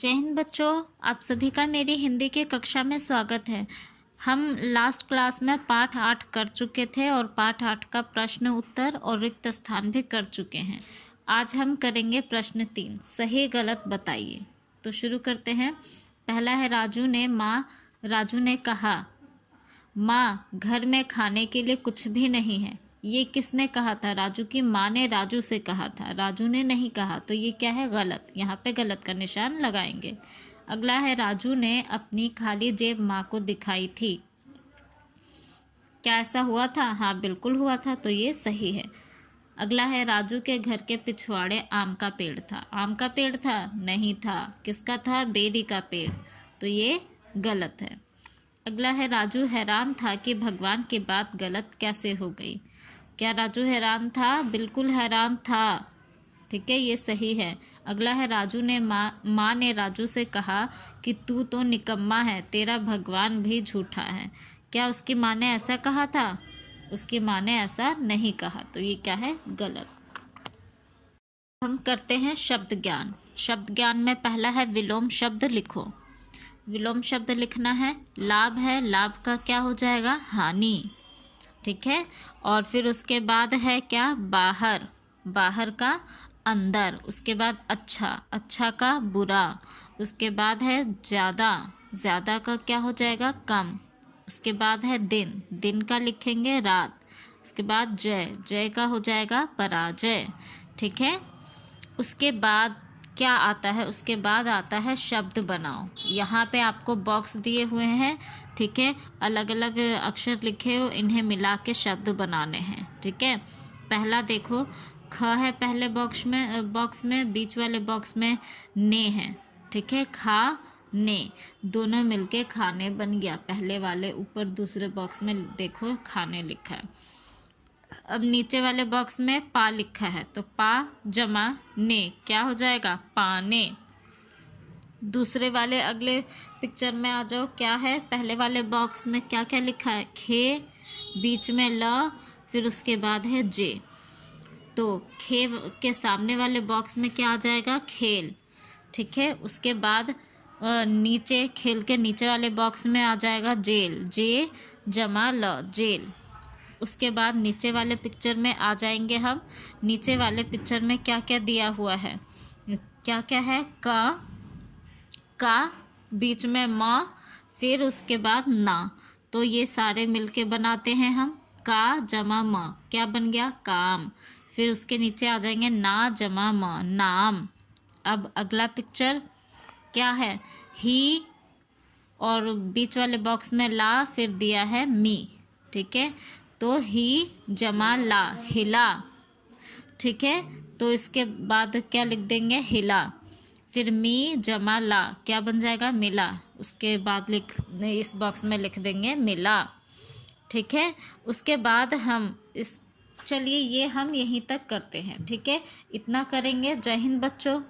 जय हिंद बच्चों आप सभी का मेरी हिंदी की कक्षा में स्वागत है हम लास्ट क्लास में पाठ आठ कर चुके थे और पाठ आठ का प्रश्न उत्तर और रिक्त स्थान भी कर चुके हैं आज हम करेंगे प्रश्न तीन सही गलत बताइए तो शुरू करते हैं पहला है राजू ने माँ राजू ने कहा माँ घर में खाने के लिए कुछ भी नहीं है ये किसने कहा था राजू की माँ ने राजू से कहा था राजू ने नहीं कहा तो ये क्या है गलत यहाँ पे गलत का निशान लगाएंगे अगला है राजू ने अपनी खाली जेब माँ को दिखाई थी क्या ऐसा हुआ था हाँ बिल्कुल हुआ था तो ये सही है अगला है राजू के घर के पिछवाड़े आम का पेड़ था आम का पेड़ था नहीं था किसका था बेरी का पेड़ तो ये गलत है अगला है राजू हैरान था कि भगवान की बात गलत कैसे हो गई क्या राजू हैरान था बिल्कुल हैरान था ठीक है ये सही है अगला है राजू ने माँ माँ ने राजू से कहा कि तू तो निकम्मा है तेरा भगवान भी झूठा है क्या उसकी माँ ने ऐसा कहा था उसकी माँ ने ऐसा नहीं कहा तो ये क्या है गलत हम करते हैं शब्द ज्ञान शब्द ज्ञान में पहला है विलोम शब्द लिखो विलोम शब्द लिखना है लाभ है लाभ का क्या हो जाएगा हानि ठीक है और फिर उसके बाद है क्या बाहर बाहर का अंदर उसके बाद अच्छा अच्छा का बुरा उसके बाद है ज़्यादा ज़्यादा का क्या हो जाएगा कम उसके बाद है दिन दिन का लिखेंगे रात उसके बाद जय जय का हो जाएगा पराजय ठीक है उसके बाद क्या आता है उसके बाद आता है शब्द बनाओ यहाँ पे आपको बॉक्स दिए हुए हैं ठीक है अलग अलग अक्षर लिखे हो इन्हें मिला के शब्द बनाने हैं ठीक है पहला देखो ख है पहले बॉक्स में बॉक्स में बीच वाले बॉक्स में ने है ठीक है खा ने दोनों मिलके खाने बन गया पहले वाले ऊपर दूसरे बॉक्स में देखो खाने लिखा है अब नीचे वाले बॉक्स में पा लिखा है तो पा जमा ने क्या हो जाएगा पाने दूसरे वाले अगले पिक्चर में आ जाओ क्या है पहले वाले बॉक्स में क्या क्या लिखा है खे बीच में ल फिर उसके बाद है जे तो खे के सामने वाले बॉक्स में क्या आ जाएगा खेल ठीक है उसके बाद नीचे खेल के नीचे वाले बॉक्स में आ जाएगा जेल जे जमा ल जेल उसके बाद नीचे वाले पिक्चर में आ जाएंगे हम नीचे वाले पिक्चर में क्या क्या दिया हुआ है क्या क्या है का का बीच में माँ फिर उसके बाद ना तो ये सारे मिलके बनाते हैं हम का जमा म क्या बन गया काम फिर उसके नीचे आ जाएंगे ना जमा म नाम अब अगला पिक्चर क्या है ही और बीच वाले बॉक्स में ला फिर दिया है मी ठीक है तो ही जमा ला हिला ठीक है तो इसके बाद क्या लिख देंगे हिला फिर मी जमा ला क्या बन जाएगा मिला उसके बाद लिख इस बॉक्स में लिख देंगे मिला ठीक है उसके बाद हम इस चलिए ये हम यहीं तक करते हैं ठीक है इतना करेंगे जय हिंद बच्चों